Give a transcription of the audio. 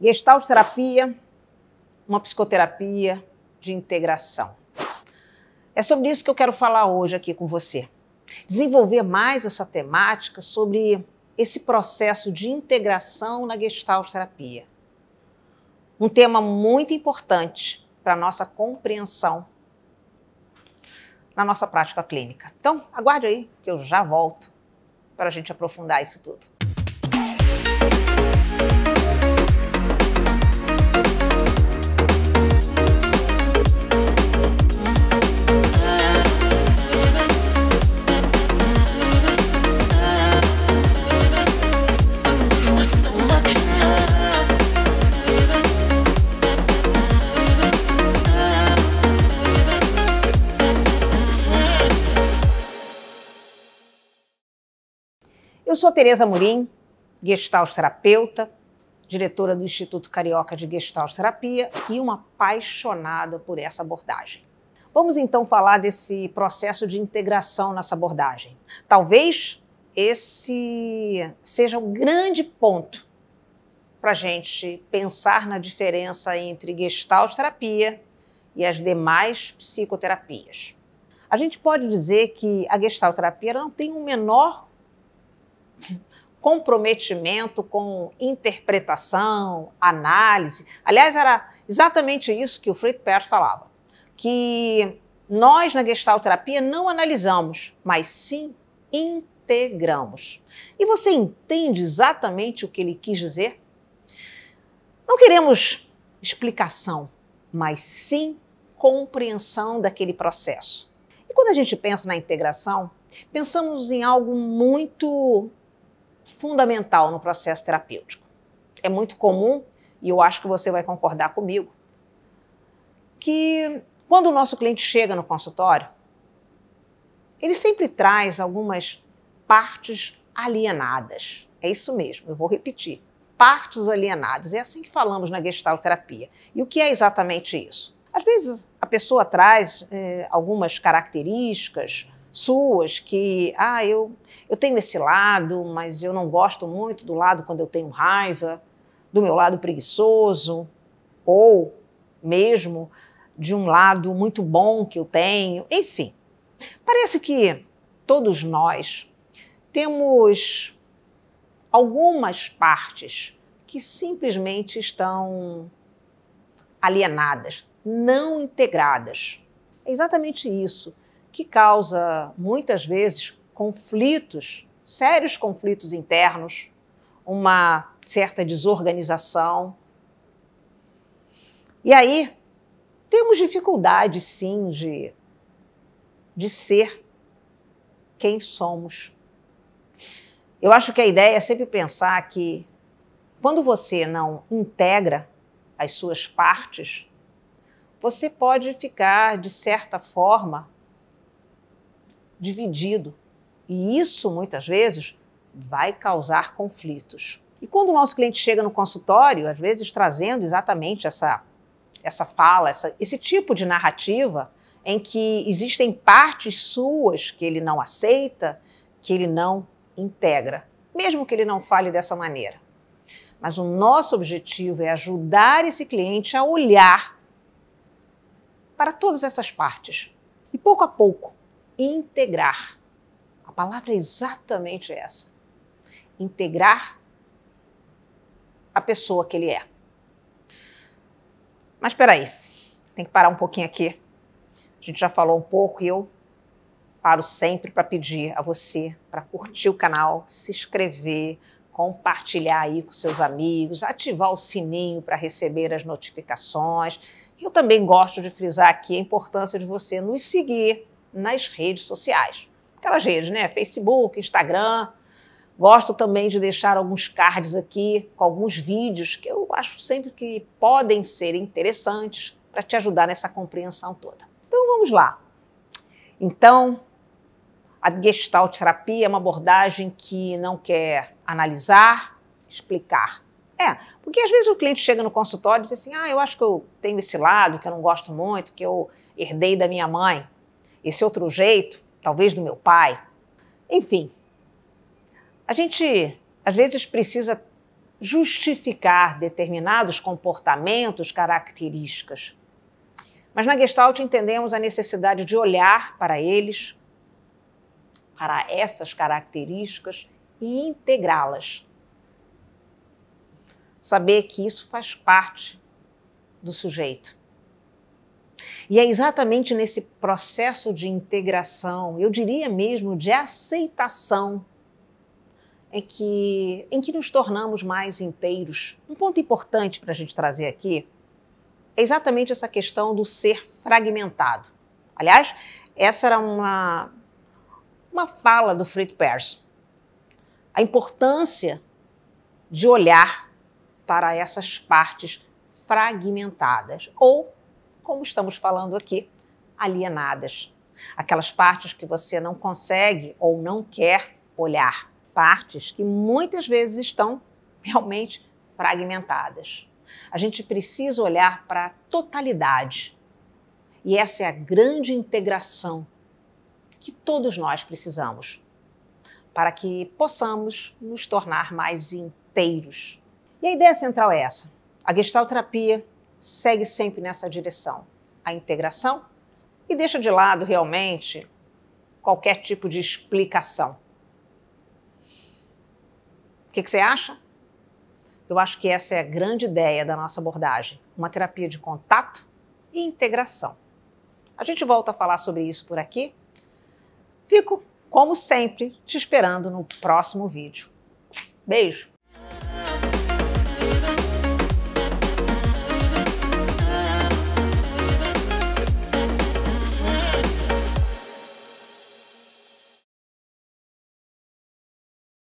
Gestalt terapia, uma psicoterapia de integração. É sobre isso que eu quero falar hoje aqui com você. Desenvolver mais essa temática sobre esse processo de integração na Gestalt terapia. Um tema muito importante para a nossa compreensão na nossa prática clínica. Então, aguarde aí que eu já volto para a gente aprofundar isso tudo. Eu sou Tereza Murim, gestalt terapeuta, diretora do Instituto Carioca de Gestalt Terapia e uma apaixonada por essa abordagem. Vamos então falar desse processo de integração nessa abordagem. Talvez esse seja um grande ponto para a gente pensar na diferença entre gestalt terapia e as demais psicoterapias. A gente pode dizer que a gestalt terapia não tem o um menor comprometimento com interpretação, análise. Aliás, era exatamente isso que o Fritz Perls falava, que nós na gestalterapia não analisamos, mas sim integramos. E você entende exatamente o que ele quis dizer? Não queremos explicação, mas sim compreensão daquele processo. E quando a gente pensa na integração, pensamos em algo muito fundamental no processo terapêutico. É muito comum, e eu acho que você vai concordar comigo, que quando o nosso cliente chega no consultório, ele sempre traz algumas partes alienadas. É isso mesmo, eu vou repetir. Partes alienadas. É assim que falamos na gestalterapia. E o que é exatamente isso? Às vezes a pessoa traz eh, algumas características, suas que, ah, eu, eu tenho esse lado, mas eu não gosto muito do lado quando eu tenho raiva, do meu lado preguiçoso, ou mesmo de um lado muito bom que eu tenho, enfim. Parece que todos nós temos algumas partes que simplesmente estão alienadas, não integradas. É exatamente isso que causa muitas vezes conflitos, sérios conflitos internos, uma certa desorganização. E aí, temos dificuldade, sim, de, de ser quem somos. Eu acho que a ideia é sempre pensar que quando você não integra as suas partes, você pode ficar, de certa forma, dividido. E isso, muitas vezes, vai causar conflitos. E quando o nosso cliente chega no consultório, às vezes trazendo exatamente essa, essa fala, essa, esse tipo de narrativa, em que existem partes suas que ele não aceita, que ele não integra, mesmo que ele não fale dessa maneira. Mas o nosso objetivo é ajudar esse cliente a olhar para todas essas partes. E pouco a pouco, integrar. A palavra é exatamente essa. Integrar a pessoa que ele é. Mas espera aí, tem que parar um pouquinho aqui. A gente já falou um pouco e eu paro sempre para pedir a você para curtir o canal, se inscrever, compartilhar aí com seus amigos, ativar o sininho para receber as notificações. Eu também gosto de frisar aqui a importância de você nos seguir nas redes sociais. Aquelas redes, né? Facebook, Instagram. Gosto também de deixar alguns cards aqui com alguns vídeos que eu acho sempre que podem ser interessantes para te ajudar nessa compreensão toda. Então vamos lá. Então, a Gestalt terapia é uma abordagem que não quer analisar, explicar. É, porque às vezes o cliente chega no consultório e diz assim: "Ah, eu acho que eu tenho esse lado que eu não gosto muito, que eu herdei da minha mãe" esse outro jeito, talvez do meu pai. Enfim, a gente às vezes precisa justificar determinados comportamentos, características. Mas na Gestalt entendemos a necessidade de olhar para eles, para essas características e integrá-las. Saber que isso faz parte do sujeito. E é exatamente nesse processo de integração, eu diria mesmo de aceitação, é que, em que nos tornamos mais inteiros. Um ponto importante para a gente trazer aqui é exatamente essa questão do ser fragmentado. Aliás, essa era uma, uma fala do Fritz Perls. A importância de olhar para essas partes fragmentadas ou como estamos falando aqui, alienadas. Aquelas partes que você não consegue ou não quer olhar. Partes que muitas vezes estão realmente fragmentadas. A gente precisa olhar para a totalidade. E essa é a grande integração que todos nós precisamos para que possamos nos tornar mais inteiros. E a ideia central é essa. A gestalterapia segue sempre nessa direção, a integração, e deixa de lado realmente qualquer tipo de explicação. O que, que, você acha? Eu acho que essa é a grande ideia da nossa abordagem, uma terapia de contato e integração. A gente volta a falar sobre isso por aqui. Fico, como sempre, te esperando no próximo vídeo. Beijo!